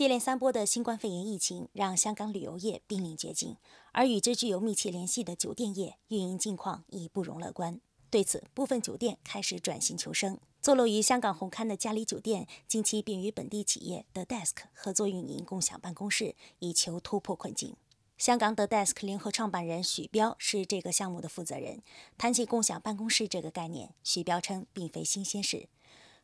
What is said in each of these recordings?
接连三波的新冠肺炎疫情让香港旅游业濒临绝境，而与之具有密切联系的酒店业运营境况已不容乐观。对此，部分酒店开始转型求生。坐落于香港红磡的嘉里酒店近期便与本地企业 The Desk 合作运营共享办公室，以求突破困境。香港 The Desk 联合创办人许彪是这个项目的负责人。谈起共享办公室这个概念，许彪称并非新鲜事。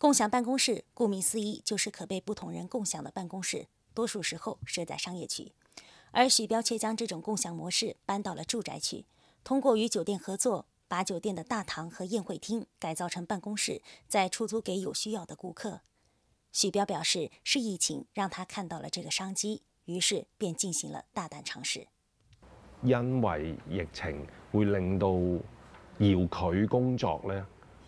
共享办公室，顾名思义就是可被不同人共享的办公室，多数时候设在商业区，而许彪却将这种共享模式搬到了住宅区，通过与酒店合作，把酒店的大堂和宴会厅改造成办公室，再出租给有需要的顾客。许彪表示，是疫情让他看到了这个商机，于是便进行了大胆尝试。因为疫情会令到遥距工作呢。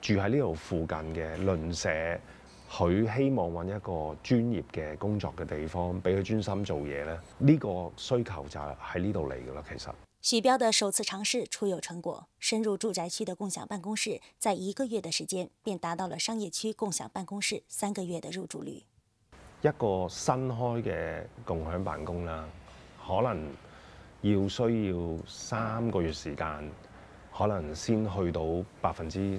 住喺呢度附近嘅鄰舍，佢希望揾一個專業嘅工作嘅地方，俾佢專心做嘢咧。呢個需求就喺呢度嚟噶啦。其實，许彪的首次尝试出有成果，深入住宅区的共享办公室，在一个月嘅时间便达到了商业区共享办公室三个月的入住率。一个新开嘅共享办公啦，可能要需要三个月时间，可能先去到百分之。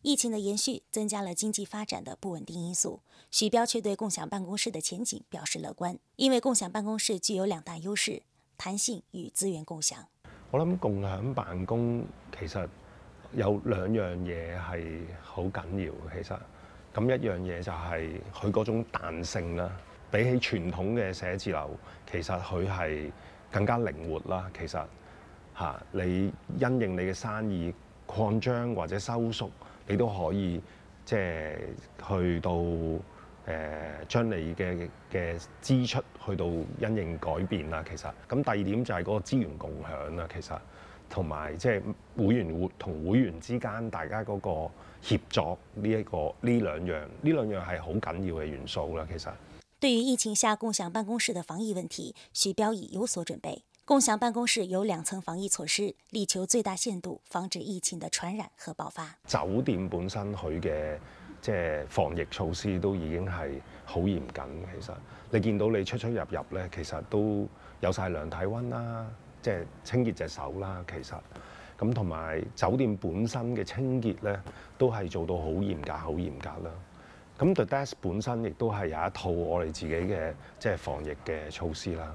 疫情的延续增加了经济发展的不稳定因素，许彪却对共享办公室的前景表示乐观，因为共享办公室具有两大优势：弹性与资源共享。我谂共享办公其实有两样嘢系好紧要。其实咁一样嘢就系佢嗰种弹性啦，比起传统嘅写字楼，其实佢系更加灵活啦。其实吓你因应你嘅生意扩张或者收缩。你都可以即係去到誒，將你嘅嘅支出去到因應改變啦。其實咁第二點就係嗰個資源共享啦。其實同埋即係會員會同會員之間大家嗰個協作呢一個呢兩樣呢兩樣係好緊要嘅元素啦。其實对于疫情下共享办公室的防疫问题，徐彪已有所准备。共享办公室有两层防疫措施，力求最大限度防止疫情的传染和爆发。酒店本身佢嘅即防疫措施都已经系好严谨。其实你见到你出出入入咧，其实都有晒量体温啦，即係清洁只手啦。其实咁同埋酒店本身嘅清洁咧，都系做到好严格、好严格啦。咁 The Desk 本身亦都系有一套我哋自己嘅即系防疫嘅措施啦。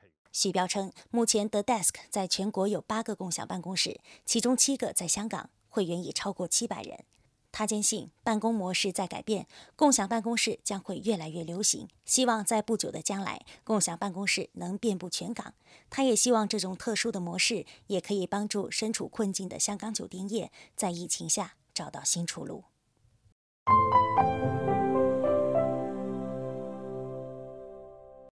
许彪称，目前 The Desk 在全国有八个共享办公室，其中七个在香港，会员已超过七百人。他坚信办公模式在改变，共享办公室将会越来越流行。希望在不久的将来，共享办公室能遍布全港。他也希望这种特殊的模式也可以帮助身处困境的香港酒店业在疫情下找到新出路。